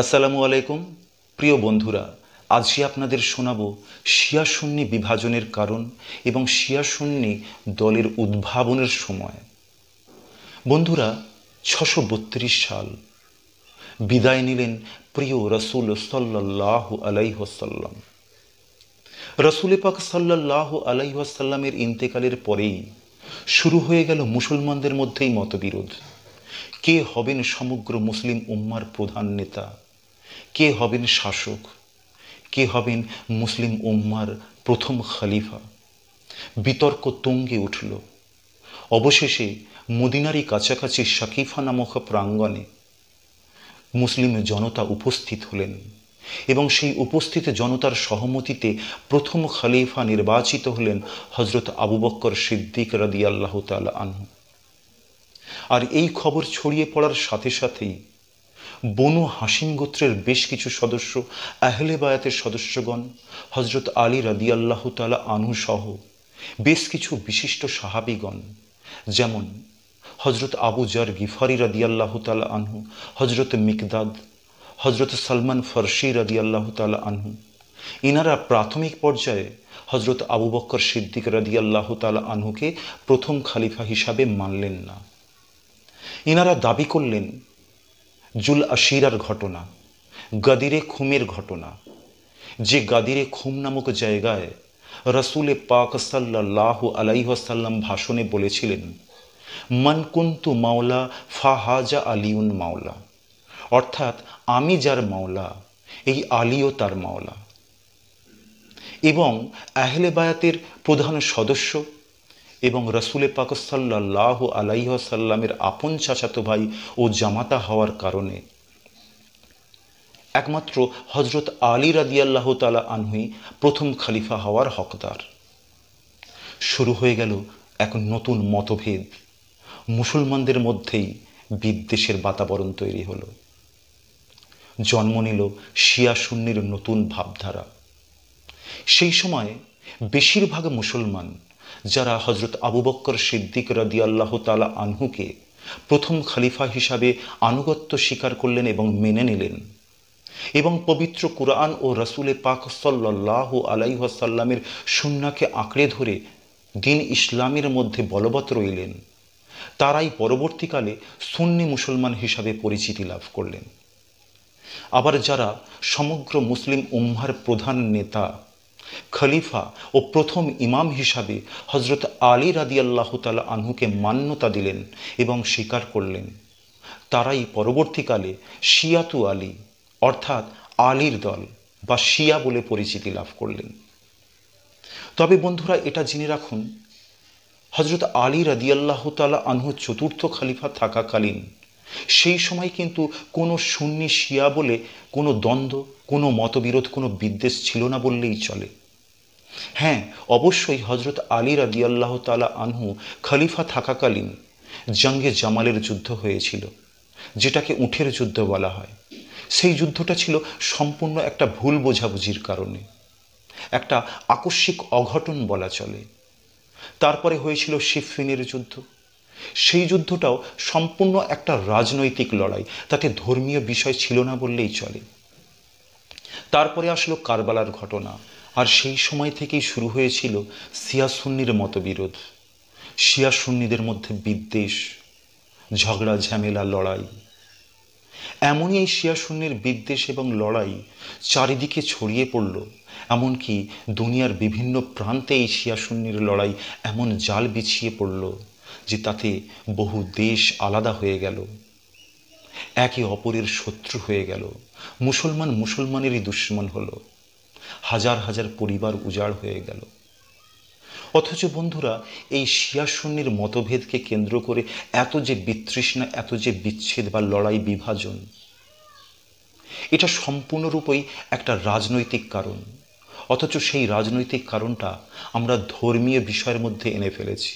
আসসালামু আলাইকুম প্রিয় বন্ধুরা আজকে আপনাদের শোনাব শিয়া সুন্নি বিভাজনের কারণ এবং শিয়া সুন্নি দলের উদ্ভাবনের সময় বন্ধুরা ছশো বত্রিশ সাল বিদায় নিলেন প্রিয় রসুল সাল্লাহ আলাইহসাল্লাম রসুল পাক সাল্লাহ আলাইহসাল্লামের ইন্তেকালের পরেই শুরু হয়ে গেল মুসলমানদের মধ্যেই মতবিরোধ কে হবেন সমগ্র মুসলিম উম্মার প্রধান নেতা কে হবেন শাসক কে হবেন মুসলিম উম্মার প্রথম খালিফা বিতর্ক তঙ্গে উঠল অবশেষে মদিনারই কাছাকাছি শাকিফা নামক প্রাঙ্গণে মুসলিম জনতা উপস্থিত হলেন এবং সেই উপস্থিত জনতার সহমতিতে প্রথম খালিফা নির্বাচিত হলেন হজরত আবু বক্কর সিদ্দিক রাদিয়াল্লাহ তাল আনহু আর এই খবর ছড়িয়ে পড়ার সাথে সাথেই বনু হাসিম গোত্রের বেশ কিছু সদস্য আহলে বায়াতের সদস্যগণ হজরত আলী রাদি আল্লাহ তালা আনহু সহ বেশ কিছু বিশিষ্ট সাহাবিগণ যেমন হজরত আবু জার গিফারি রাদি আল্লাহ তালা আনহু হজরত মিকদাদ হজরত সালমান ফরশি রাদি আল্লাহ তালা আনহু ইনারা প্রাথমিক পর্যায়ে হজরত আবু বক্কর সিদ্দিক রাদি আল্লাহ তালা আনহুকে প্রথম খালিফা হিসাবে মানলেন না এনারা দাবি করলেন জুল আশিরার ঘটনা গাদিরে খুমের ঘটনা যে গাদিরে খুম নামক জায়গায় রসুলে পাক সাল্লাহ আলাইহাসাল্লাম ভাষণে বলেছিলেন মনকুন্তু মাওলা ফাহাজা আলিউন মাওলা অর্থাৎ আমি যার মাওলা এই আলীও তার মাওলা এবং আহলে বায়াতের প্রধান সদস্য এবং রসুলে পাকসাল্লাহ আলাইহসাল্লামের আপন চাচাতো ভাই ও জামাতা হওয়ার কারণে একমাত্র হজরত আলী রাদিয়াল্লাহ তালা আনহুই প্রথম খালিফা হওয়ার হকদার শুরু হয়ে গেল এক নতুন মতভেদ মুসলমানদের মধ্যেই বিদ্বেষের বাতাবরণ তৈরি হলো জন্ম নিল শিয়া শূন্যের নতুন ভাবধারা সেই সময় বেশিরভাগ মুসলমান যারা হজরত আবু বক্কর সিদ্দিক রাদি আল্লাহ তালা আনহুকে প্রথম খালিফা হিসাবে আনুগত্য স্বীকার করলেন এবং মেনে নিলেন এবং পবিত্র কুরআন ও রসুলে পাক সাল্লাহ আলাইহাসাল্লামের সুন্নাকে আঁকড়ে ধরে দিন ইসলামের মধ্যে বলবৎ রইলেন তারাই পরবর্তীকালে সুন্নি মুসলমান হিসাবে পরিচিতি লাভ করলেন আবার যারা সমগ্র মুসলিম উম্মার প্রধান নেতা খলিফা ও প্রথম ইমাম হিসাবে হজরত আলী রাদি আল্লাহ তালা আনহুকে মান্যতা দিলেন এবং স্বীকার করলেন তারাই পরবর্তীকালে শিয়াতু আলী অর্থাৎ আলীর দল বা শিয়া বলে পরিচিতি লাভ করলেন তবে বন্ধুরা এটা জেনে রাখুন হজরত আলী রাদিয়াল্লাহ তালা আনহু চতুর্থ খালিফা থাকাকালীন সেই সময় কিন্তু কোনো সুন্নি শিয়া বলে কোনো দ্বন্দ্ব কোনো মতবিরোধ কোনো বিদ্বেষ ছিল না বললেই চলে হ্যাঁ অবশ্যই হজরত আলী রাদি আল্লাহ তালা আনহু খলিফা থাকাকালীন জঙ্গে জামালের যুদ্ধ হয়েছিল যেটাকে উঠের যুদ্ধ বলা হয় সেই যুদ্ধটা ছিল সম্পূর্ণ একটা ভুল বোঝাবুঝির কারণে একটা আকস্মিক অঘটন বলা চলে তারপরে হয়েছিল শিফিনের যুদ্ধ সেই যুদ্ধটাও সম্পূর্ণ একটা রাজনৈতিক লড়াই তাতে ধর্মীয় বিষয় ছিল না বললেই চলে তারপরে আসলো কারবালার ঘটনা আর সেই সময় থেকেই শুরু হয়েছিল শিয়া সুন্নির মতবিরোধ শিয়া সুন্নিদের মধ্যে বিদ্বেষ ঝগড়া ঝামেলা লড়াই এমনই এই শিয়া সুন্নির বিদ্বেষ এবং লড়াই চারিদিকে ছড়িয়ে পড়ল এমনকি দুনিয়ার বিভিন্ন প্রান্তে এই শিয়া সুন্নির লড়াই এমন জাল বিছিয়ে পড়ল যে তাতে বহু দেশ আলাদা হয়ে গেল একে অপরের শত্রু হয়ে গেল মুসলমান মুসলমানেরই দুশ্মন হলো হাজার হাজার পরিবার উজাড় হয়ে গেল অথচ বন্ধুরা এই শিয়াশূন্যের মতভেদকে কেন্দ্র করে এত যে বিতৃষ্ণা এত যে বিচ্ছেদ বা লড়াই বিভাজন এটা সম্পূর্ণরূপেই একটা রাজনৈতিক কারণ অথচ সেই রাজনৈতিক কারণটা আমরা ধর্মীয় বিষয়ের মধ্যে এনে ফেলেছি